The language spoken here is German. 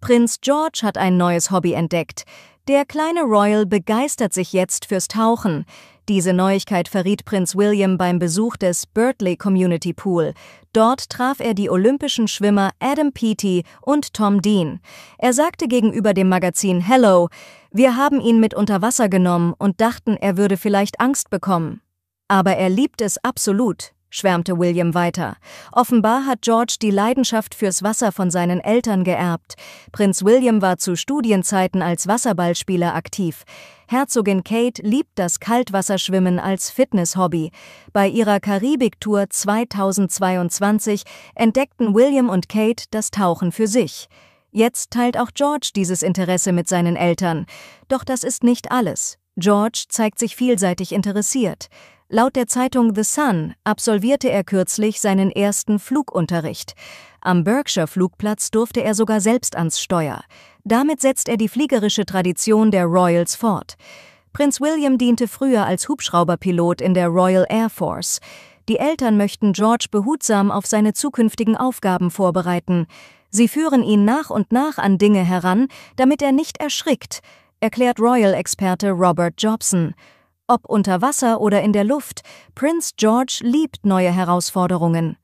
Prinz George hat ein neues Hobby entdeckt. Der kleine Royal begeistert sich jetzt fürs Tauchen. Diese Neuigkeit verriet Prinz William beim Besuch des Birdley Community Pool. Dort traf er die olympischen Schwimmer Adam Peaty und Tom Dean. Er sagte gegenüber dem Magazin Hello, wir haben ihn mit unter Wasser genommen und dachten, er würde vielleicht Angst bekommen. Aber er liebt es absolut schwärmte William weiter. Offenbar hat George die Leidenschaft fürs Wasser von seinen Eltern geerbt. Prinz William war zu Studienzeiten als Wasserballspieler aktiv. Herzogin Kate liebt das Kaltwasserschwimmen als Fitnesshobby. Bei ihrer Karibik-Tour 2022 entdeckten William und Kate das Tauchen für sich. Jetzt teilt auch George dieses Interesse mit seinen Eltern. Doch das ist nicht alles. George zeigt sich vielseitig interessiert. Laut der Zeitung The Sun absolvierte er kürzlich seinen ersten Flugunterricht. Am Berkshire-Flugplatz durfte er sogar selbst ans Steuer. Damit setzt er die fliegerische Tradition der Royals fort. Prinz William diente früher als Hubschrauberpilot in der Royal Air Force. Die Eltern möchten George behutsam auf seine zukünftigen Aufgaben vorbereiten. Sie führen ihn nach und nach an Dinge heran, damit er nicht erschrickt, erklärt Royal-Experte Robert Jobson. Ob unter Wasser oder in der Luft, Prinz George liebt neue Herausforderungen.